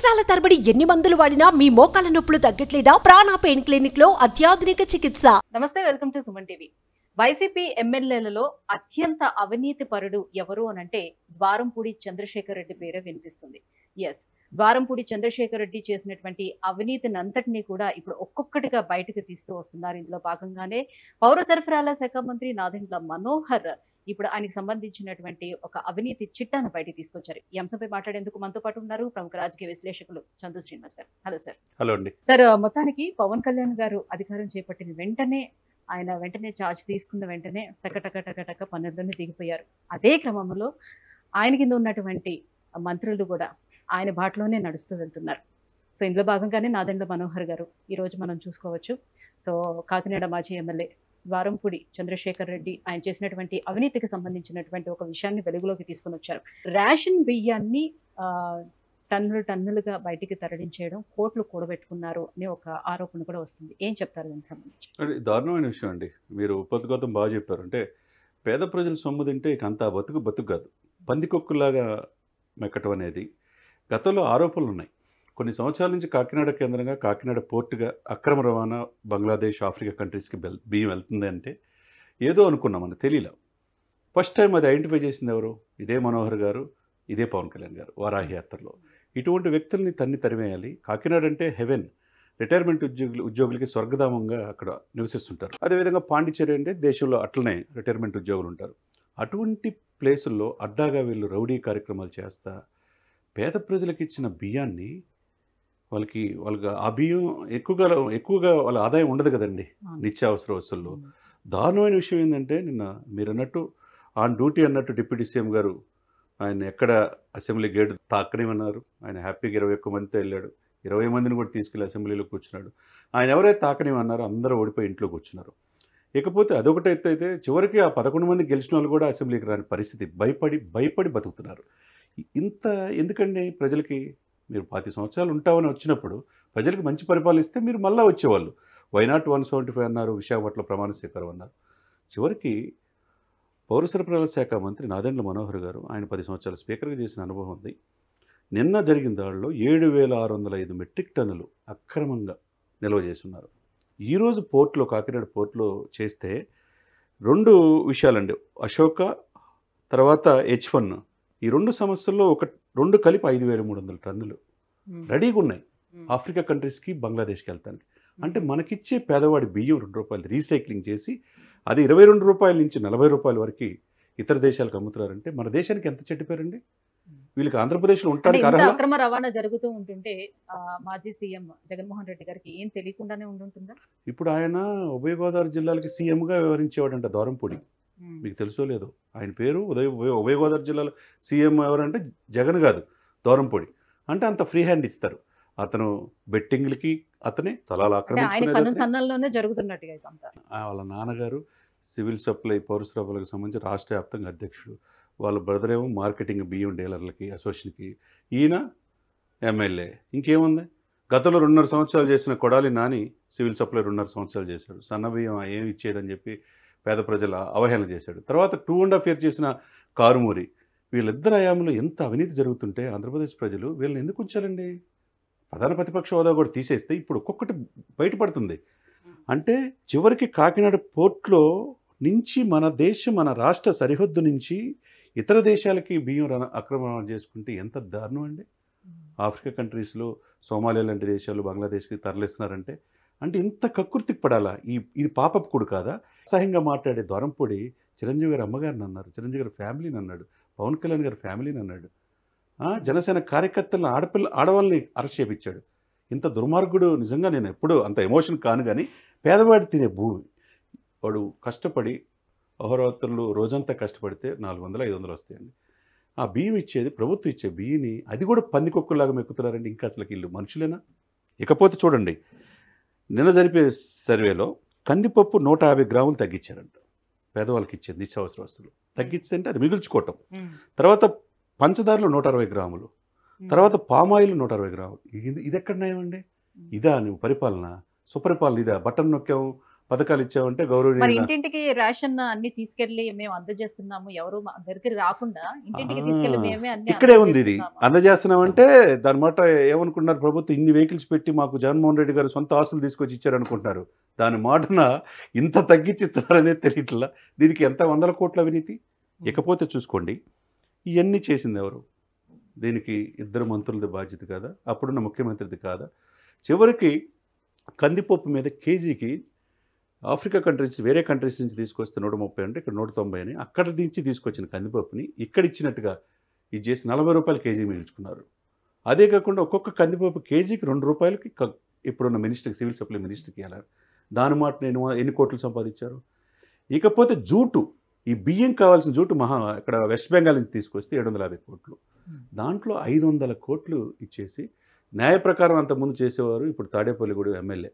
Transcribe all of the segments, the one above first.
సంవత్సరాల తరబడి ఎన్ని మందులు వాడినా మీ మోకాల నొప్పులు తగ్గట్లేదా ప్రాణ పెయిన్ క్లినిక్ లో అత్యాధునిక చికిత్స నమస్తే welcome to Suman TV YCP ఎమ్మెల్యేలలో అత్యంత అవినీతి పరుడు ఎవరు అనంటే ద్వారంపూడి చంద్రశేఖర్ రెడ్డి పేరే వినిపిస్తుంది ఎస్ ద్వారంపూడి చంద్రశేఖర్ రెడ్డి చేసినటువంటి అంతటినీ కూడా ఇప్పుడు ఒక్కొక్కటిగా బయటకు తీస్తూ వస్తున్నారు ఇందులో భాగంగానే పౌర సరఫరాల శాఖ మంత్రి నాదెండ్ల మనోహర్ ఇప్పుడు ఆయనకు సంబంధించినటువంటి ఒక అవినీతి చిట్టాను బయటికి తీసుకొచ్చారు ఈ అంశంపై మాట్లాడేందుకు మనతో పాటు ఉన్నారు ప్రముఖ రాజకీయ విశ్లేషకులు చందు శ్రీనివాస్ గారు హలో సార్ హలో అండి సార్ మొత్తానికి పవన్ కళ్యాణ్ గారు అధికారం చేపట్టిన వెంటనే ఆయన వెంటనే ఛార్జ్ తీసుకున్న వెంటనే టక టక టక టక పనుల్లోనే దిగిపోయారు అదే క్రమంలో ఆయన కింద ఉన్నటువంటి మంత్రులు కూడా ఆయన బాటలోనే నడుస్తూ వెళ్తున్నారు సో ఇందులో భాగంగానే నాదండ్ల మనోహర్ గారు ఈరోజు మనం చూసుకోవచ్చు సో కాకినాడ మాజీ ఎమ్మెల్యే ద్వారంపూడి చంద్రశేఖర్ రెడ్డి ఆయన చేసినటువంటి అవినీతికి సంబంధించినటువంటి ఒక విషయాన్ని వెలుగులోకి తీసుకుని వచ్చారు రేషన్ బియ్యాన్ని టన్నులు టన్నులుగా బయటికి తరలించేయడం కోట్లు కూడబెట్టుకున్నారు అనే ఒక ఆరోపణ కూడా వస్తుంది ఏం చెప్తారు దానికి సంబంధించి దారుణమైన విషయం అండి మీరు ఉపతిగతం బాగా చెప్పారు అంటే పేద ప్రజల సొమ్ము తింటే ఇక అంత బతుకు బతుకు కాదు పందికొక్కులాగా మెక్కటం అనేది గతంలో ఆరోపణలు ఉన్నాయి కొన్ని సంవత్సరాల నుంచి కాకినాడ కేంద్రంగా కాకినాడ పోర్టుగా అక్రమ రవాణా బంగ్లాదేశ్ ఆఫ్రికా కంట్రీస్కి బెల్ బియ్యం వెళ్తుంది అంటే ఏదో అనుకున్నామని తెలియలే ఫస్ట్ టైం అది ఐడెంటిఫై చేసింది ఎవరు ఇదే మనోహర్ గారు ఇదే పవన్ కళ్యాణ్ గారు వారాహి యాత్రలో ఇటువంటి వ్యక్తుల్ని తన్ని తరిమేయాలి కాకినాడ అంటే హెవెన్ రిటైర్మెంట్ ఉద్యోగులు ఉద్యోగులకి స్వర్గధామంగా అక్కడ నివసిస్తుంటారు అదేవిధంగా పాండిచ్చేరి అంటే దేశంలో అట్లనే రిటైర్మెంట్ ఉద్యోగులు ఉంటారు అటువంటి ప్లేసుల్లో అడ్డాగా వీళ్ళు రౌడీ కార్యక్రమాలు చేస్తా పేద ప్రజలకు ఇచ్చిన బియ్యాన్ని వాళ్ళకి వాళ్ళకి అభియం ఎక్కువగా ఎక్కువగా వాళ్ళ ఆదాయం ఉండదు కదండి నిత్యావసర వస్తువుల్లో దారుణమైన విషయం ఏంటంటే నిన్న మీరు అన్నట్టు ఆన్ డ్యూటీ అన్నట్టు డిప్యూటీ సీఎం గారు ఆయన ఎక్కడ అసెంబ్లీ గేట్ తాకనివన్నారు ఆయన హ్యాపీగా ఇరవై ఒక్క మందితో వెళ్ళాడు ఇరవై మందిని కూడా తీసుకెళ్ళి అసెంబ్లీలో కూర్చున్నాడు ఆయన ఎవరైతే తాకనివన్నారో అందరూ ఓడిపోయి ఇంట్లో కూర్చున్నారు ఇకపోతే అదొకటైతే అయితే చివరికి ఆ పదకొండు మంది గెలిచిన వాళ్ళు కూడా అసెంబ్లీకి రాని పరిస్థితి భయపడి భయపడి బతుకుతున్నారు ఇంత ఎందుకండి ప్రజలకి మీరు పాతి సంవత్సరాలు ఉంటామని వచ్చినప్పుడు ప్రజలకు మంచి పరిపాలన ఇస్తే మీరు మళ్ళీ వచ్చేవాళ్ళు వైనాట్ వన్ సెవెంటీ ఫైవ్ అన్నారు విశాఖపట్నం ప్రమాణ స్వీకారం అన్నారు చివరికి పౌర సరఫరాల శాఖ మంత్రి నాదెండ్ల మనోహర్ గారు ఆయన పది సంవత్సరాలు స్పీకర్గా చేసిన అనుభవం ఉంది నిన్న జరిగిన దాడిలో ఏడు వేల ఆరు వందల ఐదు మెట్రిక్ టన్నులు అక్రమంగా నిల్వ చేస్తున్నారు ఈరోజు పోర్టులో కాకినాడ పోర్టులో చేస్తే రెండు విషయాలండి అశోక తర్వాత హెచ్ వన్ ఈ రెండు సంవత్సరాల్లో ఒక రెండు కలిపి ఐదు వేల మూడు వందల టన్నులు రెడీగా ఉన్నాయి ఆఫ్రికా కంట్రీస్కి బంగ్లాదేశ్కి వెళ్తాను అంటే మనకిచ్చే పేదవాడి బియ్యం రెండు రూపాయలు రీసైక్లింగ్ చేసి అది ఇరవై రెండు రూపాయల నుంచి నలభై రూపాయల వరకు ఇతర దేశాలకు అమ్ముతున్నారంటే మన దేశానికి ఎంత చెట్టుపోయారండి వీళ్ళకి ఆంధ్రప్రదేశ్లో ఉంటాడు అక్రమ రవాణా జరుగుతూ ఉంటుంటే మాజీ సీఎం జగన్మోహన్ రెడ్డి గారికి ఏం తెలియకుండానే ఉంటుందా ఇప్పుడు ఆయన ఉభయ గోదావరి జిల్లాలకి సీఎంగా అంటే దూరంపూడి మీకు తెలుసో లేదో ఆయన పేరు ఉదయ ఉభయ గోదావరి జిల్లాలో సీఎం ఎవరంటే జగన్ కాదు దూరంపొడి అంటే అంత ఫ్రీ హ్యాండ్ ఇస్తారు అతను బెట్టింగ్లకి అతనే తలాలు ఆక్రమించుకునేది వాళ్ళ నాన్నగారు సివిల్ సప్లై పౌర సరఫరాలకు సంబంధించి రాష్ట్ర వ్యాప్తంగా అధ్యక్షుడు వాళ్ళ బ్రదర్ ఏమో మార్కెటింగ్ బియ్యం డీలర్లకి అసోసియేషన్కి ఈయన ఎమ్మెల్యే ఇంకేముంది గతంలో రెండున్నర సంవత్సరాలు చేసిన కొడాలి నాని సివిల్ సప్లై రెండున్నర సంవత్సరాలు చేశాడు సన్న బియ్యం ఏమి ఇచ్చేదని చెప్పి పేద ప్రజల అవహేళన చేశాడు తర్వాత టూ అండ్ హాఫ్ ఇయర్ చేసిన కారుమూరి వీళ్ళిద్దరు హయాంలో ఎంత అవినీతి జరుగుతుంటే ఆంధ్రప్రదేశ్ ప్రజలు వీళ్ళని ఎందుకు ఉంచారండి ప్రధాన ప్రతిపక్ష హోదా కూడా తీసేస్తే ఇప్పుడు ఒక్కొక్కటి బయటపడుతుంది అంటే చివరికి కాకినాడ పోర్ట్లో నుంచి మన దేశం మన రాష్ట్ర సరిహద్దు నుంచి ఇతర దేశాలకి బియ్యం అక్రమణ చేసుకుంటే ఎంత దారుణం అండి ఆఫ్రికా కంట్రీస్లో సోమాలియా లాంటి దేశాలు బంగ్లాదేశ్కి తరలిస్తున్నారంటే అంటే ఇంత కక్కుర్తికి పడాలా ఈ ఇది పాపపు కొడు కాదా అసహ్యంగా మాట్లాడే దొరంపొడి చిరంజీవి గారు అమ్మగారిని అన్నారు చిరంజీవి గారి ఫ్యామిలీని అన్నాడు పవన్ కళ్యాణ్ గారి ఫ్యామిలీని అన్నాడు జనసేన కార్యకర్తలను ఆడపిల్ల ఆడవాళ్ళని అరెస్ట్ చేపించాడు ఇంత దుర్మార్గుడు నిజంగా నేను ఎప్పుడూ అంత ఎమోషన్ కాను కానీ పేదవాడి తినే భూమి వాడు కష్టపడి అహోరాత్రులు రోజంతా కష్టపడితే నాలుగు వందలు ఐదు వందలు వస్తాయండి ఆ బియ్యం ఇచ్చేది ప్రభుత్వం ఇచ్చే బియ్యని అది కూడా పందికొక్కులాగా మెక్కుతున్నారండి ఇంకా అసలు వీళ్ళు మనుషులేనా ఇకపోతే చూడండి నిన్న జరిపే సర్వేలో కందిపప్పు నూట యాభై గ్రాములు తగ్గించారంట పేదవాళ్ళకి ఇచ్చారు నిత్యావసర వస్తువులు తగ్గించింది అంటే అది మిగుల్చుకోవటం తర్వాత పంచదారులు నూట అరవై గ్రాములు తర్వాత పామాయిల్ నూట అరవై గ్రాములు ఇది ఇది ఎక్కడ న్యాయం అండి ఇదా నువ్వు పరిపాలన సుపరిపాలన ఇదా బట్టన్ నొక్కాము పథకాలు ఇచ్చామంటే గౌరవ ఇంటింటికి రేషన్ అన్ని తీసుకెళ్లి మేము అందజేస్తున్నాము ఎవరు దగ్గరికి రాకుండా ఇంటింటికి తీసుకెళ్లి ఇక్కడే ఉంది ఇది అందజేస్తున్నామంటే దాని మాట ఏమనుకున్నారు ప్రభుత్వం ఇన్ని వెహికల్స్ పెట్టి మాకు జగన్మోహన్ రెడ్డి గారు సొంత ఆస్తులు తీసుకొచ్చి ఇచ్చారనుకుంటున్నారు దాని మాటన ఇంత తగ్గించిస్తున్నారనే తెలియట్ల దీనికి ఎంత వందల కోట్ల అవినీతి ఇకపోతే చూసుకోండి ఇవన్నీ చేసింది ఎవరు దీనికి ఇద్దరు మంత్రులది బాధ్యత కాదా అప్పుడున్న ముఖ్యమంత్రిది కాదా చివరికి కందిపప్పు మీద కేజీకి ఆఫ్రికా కంట్రీస్ వేరే కంట్రీస్ నుంచి తీసుకొస్తే నూట ముప్పై అంటే ఇక్కడ నూట తొంభై అని అక్కడ నుంచి తీసుకొచ్చిన కందిపప్పుని ఇక్కడ ఇచ్చినట్టుగా ఇది చేసి నలభై రూపాయలు కేజీ మిగిల్చుకున్నారు అదే కాకుండా ఒక్కొక్క కందిపప్పు కేజీకి రెండు రూపాయలకి ఇప్పుడున్న మినిస్టర్కి సివిల్ సప్లై మినిస్టర్కి వెళ్ళారు దాని మాట నేను ఎన్ని కోట్లు సంపాదించారు ఇకపోతే జూటు ఈ బియ్యం కావాల్సిన జూటు మహా ఇక్కడ వెస్ట్ బెంగాల్ నుంచి తీసుకొస్తే ఏడు వందల యాభై కోట్లు దాంట్లో ఐదు వందల కోట్లు ఇచ్చేసి న్యాయ ప్రకారం అంతకుముందు చేసేవారు ఇప్పుడు తాడేపల్లిగూడెం ఎమ్మెల్యే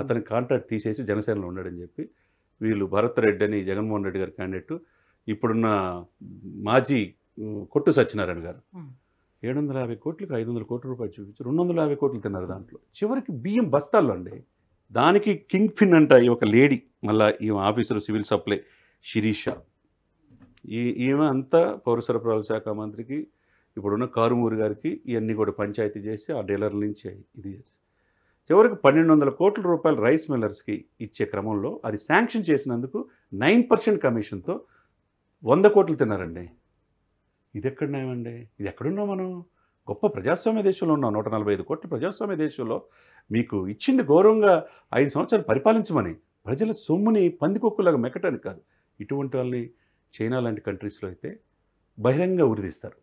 అతని కాంట్రాక్ట్ తీసేసి జనసేనలో ఉన్నాడని చెప్పి వీళ్ళు భరత్ రెడ్డి అని జగన్మోహన్ రెడ్డి గారి క్యాండిడేట్ ఇప్పుడున్న మాజీ కొట్టు సత్యనారాయణ గారు ఏడు వందల యాభై కోట్లకు ఐదు వందల కోట్ల రూపాయలు చూపించి రెండు వందల యాభై కోట్లు తిన్నారు దాంట్లో చివరికి బియ్యం బస్తాల్లో అండి దానికి కింగ్ పిన్ అంట ఈ ఒక లేడీ మళ్ళీ ఈమె ఆఫీసర్ సివిల్ సప్లై శిరీష ఈ ఈమె అంతా పౌర సరఫరాల శాఖ మంత్రికి ఇప్పుడున్న కారుమూరి గారికి ఇవన్నీ కూడా పంచాయతీ చేసి ఆ డీలర్ల నుంచి ఇది చేసి చివరికి పన్నెండు వందల కోట్ల రూపాయలు రైస్ మిల్లర్స్కి ఇచ్చే క్రమంలో అది శాంక్షన్ చేసినందుకు నైన్ పర్సెంట్ కమిషన్తో వంద కోట్లు తిన్నారండి ఇది ఎక్కడున్నామండి ఇది ఎక్కడున్నాం మనం గొప్ప ప్రజాస్వామ్య దేశంలో ఉన్నాం నూట నలభై ఐదు కోట్ల ప్రజాస్వామ్య దేశంలో మీకు ఇచ్చింది గౌరవంగా ఐదు సంవత్సరాలు పరిపాలించమని ప్రజల సొమ్ముని పందికొక్కులాగా మెక్కటానికి కాదు ఇటువంటి వాళ్ళని చైనా లాంటి కంట్రీస్లో అయితే బహిరంగంగా ఉరిదిస్తారు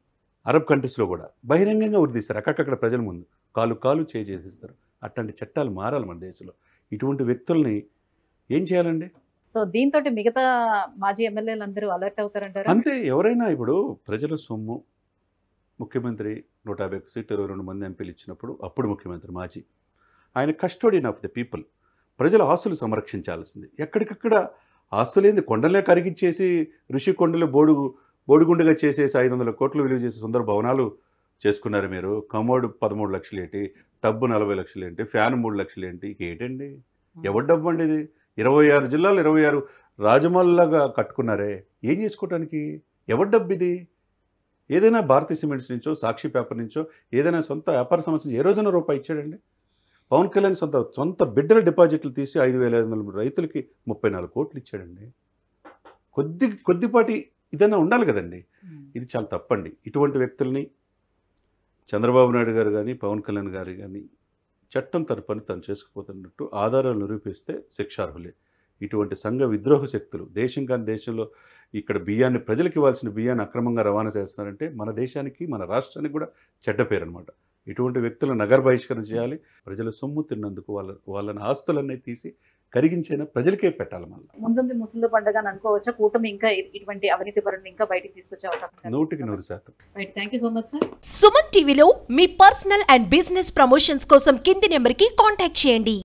అరబ్ కంట్రీస్లో కూడా బహిరంగంగా ఉరిదిస్తారు అక్కడక్కడ ప్రజల ముందు కాలు కాలు చేసేస్తారు అట్లాంటి చట్టాలు మారాలి మన దేశంలో ఇటువంటి వ్యక్తుల్ని ఏం చేయాలండి సో దీంతో మిగతా మాజీ ఎమ్మెల్యేలు అందరూ అలర్ట్ అవుతారంటారు అంతే ఎవరైనా ఇప్పుడు ప్రజల సొమ్ము ముఖ్యమంత్రి నూట యాభై ఒక సీట్లు ఇరవై రెండు మంది ఎంపీలు ఇచ్చినప్పుడు అప్పుడు ముఖ్యమంత్రి మాజీ ఆయన కస్టోడియన్ ఆఫ్ ద పీపుల్ ప్రజల ఆస్తులు సంరక్షించాల్సింది ఎక్కడికక్కడ ఆస్తులేంది కొండలే కరిగిచ్చేసి ఋషి కొండలు బోడు బోడిగుండుగా చేసేసి ఐదు వందల కోట్లు విలువ చేసే సుందర భవనాలు చేసుకున్నారు మీరు కమోడు పదమూడు లక్షలు ఏటి టబ్బు నలభై లక్షలు ఏంటి ఫ్యాన్ మూడు లక్షలు ఏంటి ఏంటండి ఎవరి డబ్బు అండి ఇది ఇరవై ఆరు జిల్లాలు ఇరవై ఆరు రాజమల్లాగా కట్టుకున్నారే ఏం చేసుకోవటానికి ఎవరి డబ్బు ఇది ఏదైనా భారతీయ సిమెంట్స్ నుంచో సాక్షి పేపర్ నుంచో ఏదైనా సొంత వ్యాపార సంస్థ ఏ రోజున రూపాయి ఇచ్చాడండి పవన్ కళ్యాణ్ సొంత సొంత బిడ్డల డిపాజిట్లు తీసి ఐదు వేల ఐదు వందల రైతులకి ముప్పై నాలుగు కోట్లు ఇచ్చాడండి కొద్ది కొద్దిపాటి ఇదన్నా ఉండాలి కదండి ఇది చాలా తప్పండి ఇటువంటి వ్యక్తుల్ని చంద్రబాబు నాయుడు గారు కానీ పవన్ కళ్యాణ్ గారు కానీ చట్టం తన తను చేసుకుపోతున్నట్టు ఆధారాలు నిరూపిస్తే శిక్షార్హులే ఇటువంటి సంఘ విద్రోహ శక్తులు దేశం కాని దేశంలో ఇక్కడ బియ్యాన్ని ప్రజలకు ఇవ్వాల్సిన బియ్యాన్ని అక్రమంగా రవాణా చేస్తున్నారంటే మన దేశానికి మన రాష్ట్రానికి కూడా చెడ్డ పేరు అనమాట ఇటువంటి వ్యక్తులను నగర బహిష్కరణ చేయాలి ప్రజల సొమ్ము తిన్నందుకు వాళ్ళ వాళ్ళని ఆస్తులన్నీ తీసి కరిగించైనా ప్రజలకే పెట్టాలి మళ్ళీ ముందుంది ముసలి పండుగ అనుకోవచ్చా కూటమి ఇంకా ఇటువంటి అవినీతి పరులను ఇంకా బయటికి తీసుకొచ్చే అవకాశం నూటికి నూరు శాతం thank you so much sir Suman టీవీలో మీ పర్సనల్ అండ్ బిజినెస్ ప్రమోషన్స్ కోసం కింది నెంబర్ కి కాంటాక్ట్ చేయండి